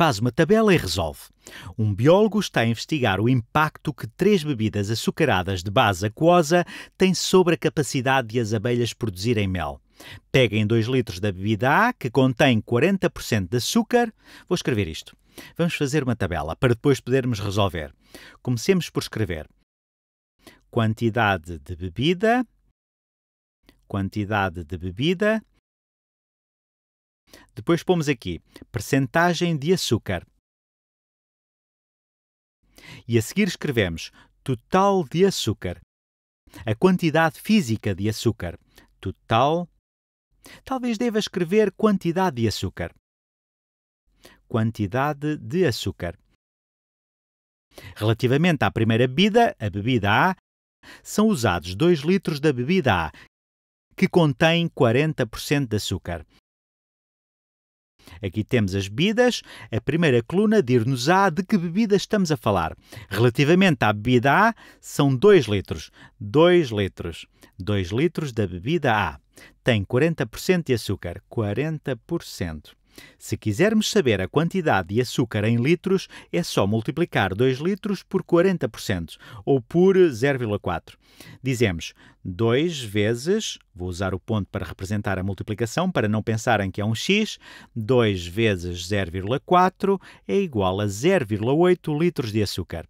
faz uma tabela e resolve. Um biólogo está a investigar o impacto que três bebidas açucaradas de base aquosa têm sobre a capacidade de as abelhas produzirem mel. em 2 litros da bebida A, que contém 40% de açúcar. Vou escrever isto. Vamos fazer uma tabela para depois podermos resolver. Comecemos por escrever quantidade de bebida, quantidade de bebida depois pomos aqui percentagem de açúcar. E a seguir escrevemos total de açúcar. A quantidade física de açúcar. Total. Talvez deva escrever quantidade de açúcar. Quantidade de açúcar. Relativamente à primeira bebida, a bebida A, são usados 2 litros da bebida A, que contém 40% de açúcar. Aqui temos as bebidas, a primeira coluna dir-nos-á de que bebida estamos a falar. Relativamente à bebida A, são 2 litros. 2 litros. 2 litros da bebida A. Tem 40% de açúcar. 40%. Se quisermos saber a quantidade de açúcar em litros, é só multiplicar 2 litros por 40%, ou por 0,4. Dizemos 2 vezes, vou usar o ponto para representar a multiplicação, para não pensarem que é um x, 2 vezes 0,4 é igual a 0,8 litros de açúcar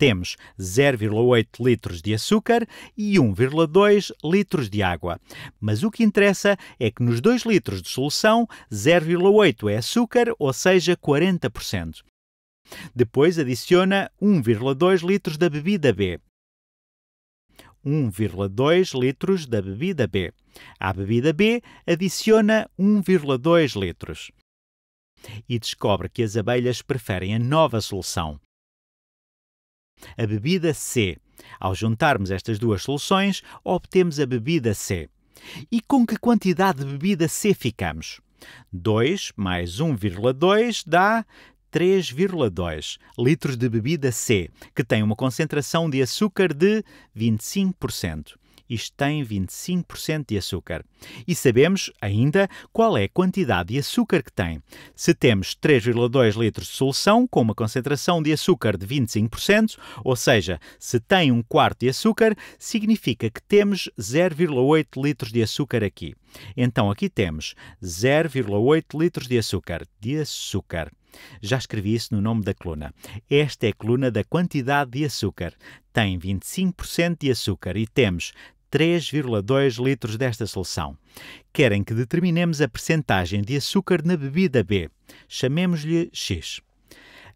temos 0,8 litros de açúcar e 1,2 litros de água. Mas o que interessa é que nos 2 litros de solução, 0,8 é açúcar, ou seja, 40%. Depois adiciona 1,2 litros da bebida B. 1,2 litros da bebida B. À bebida B, adiciona 1,2 litros. E descobre que as abelhas preferem a nova solução a bebida C. Ao juntarmos estas duas soluções, obtemos a bebida C. E com que quantidade de bebida C ficamos? 2 mais 1,2 dá 3,2 litros de bebida C, que tem uma concentração de açúcar de 25%. Isto tem 25% de açúcar. E sabemos ainda qual é a quantidade de açúcar que tem. Se temos 3,2 litros de solução com uma concentração de açúcar de 25%, ou seja, se tem um quarto de açúcar, significa que temos 0,8 litros de açúcar aqui. Então aqui temos 0,8 litros de açúcar. De açúcar. Já escrevi isso no nome da coluna. Esta é a coluna da quantidade de açúcar. Tem 25% de açúcar e temos 3,2 litros desta solução. Querem que determinemos a percentagem de açúcar na bebida B. Chamemos-lhe X.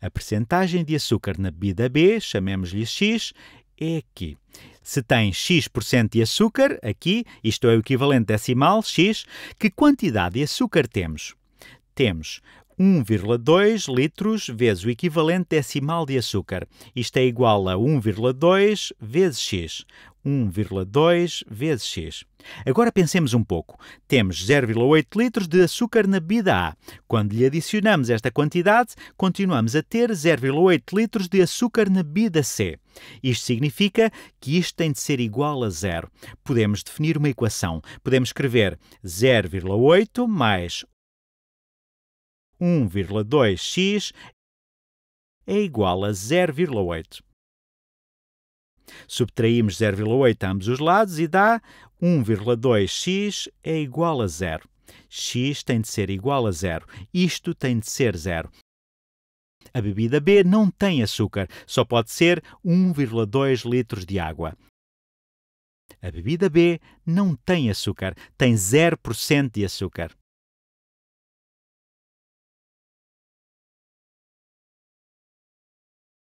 A percentagem de açúcar na bebida B, chamemos-lhe X, é aqui. Se tem X% de açúcar, aqui, isto é o equivalente decimal, X, que quantidade de açúcar temos? Temos 1,2 litros vezes o equivalente decimal de açúcar. Isto é igual a 1,2 vezes x. 1,2 vezes x. Agora pensemos um pouco. Temos 0,8 litros de açúcar na bebida A. Quando lhe adicionamos esta quantidade, continuamos a ter 0,8 litros de açúcar na bebida C. Isto significa que isto tem de ser igual a zero. Podemos definir uma equação. Podemos escrever 0,8 mais 1,2x é igual a 0,8. Subtraímos 0,8 a ambos os lados e dá 1,2x é igual a zero. x tem de ser igual a zero. Isto tem de ser zero. A bebida B não tem açúcar, só pode ser 1,2 litros de água. A bebida B não tem açúcar, tem 0% de açúcar.